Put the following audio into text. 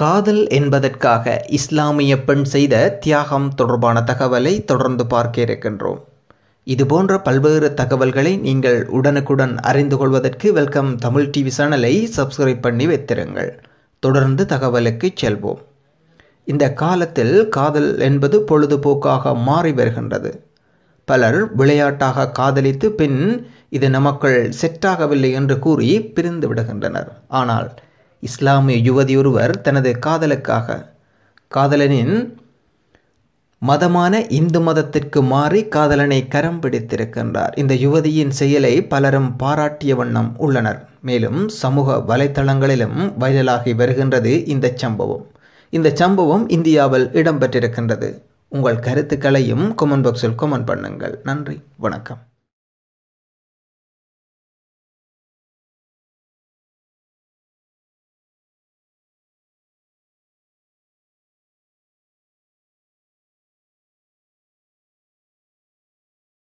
காதல் என்பதற்காக இஸ்லாமிய பெண் செய்த தியாகம் தொடர்பான தகவலை தொடர்ந்து பார்க்க இருக்கின்றோம் இதுபோன்ற பல்வேறு தகவல்களை நீங்கள் உடனுக்குடன் அறிந்து கொள்வதற்கு வெல்கம் தமிழ் டிவி சேனலை சப்ஸ்கிரைப் பண்ணி வைத்திருங்கள் தொடர்ந்து தகவலுக்கு செல்வோம் இந்த காலத்தில் காதல் என்பது பொழுதுபோக்காக மாறி வருகின்றது பலர் விளையாட்டாக காதலித்து பின் இது நமக்குள் செட்டாகவில்லை என்று கூறி பிரிந்து விடுகின்றனர் ஆனால் இஸ்லாமிய யுவதியொருவர் தனது காதலுக்காக காதலனின் மதமான இந்து மதத்திற்கு மாறி காதலனை கரம் பிடித்திருக்கின்றார் இந்த யுவதியின் செயலை பலரும் பாராட்டிய வண்ணம் உள்ளனர் மேலும் சமூக வலைத்தளங்களிலும் வைரலாகி வருகின்றது இந்த சம்பவம் இந்த சம்பவம் இந்தியாவில் இடம்பெற்றிருக்கின்றது உங்கள் கருத்துக்களையும் கொமெண்ட் பாக்ஸில் கொமெண்ட் பண்ணுங்கள் நன்றி வணக்கம்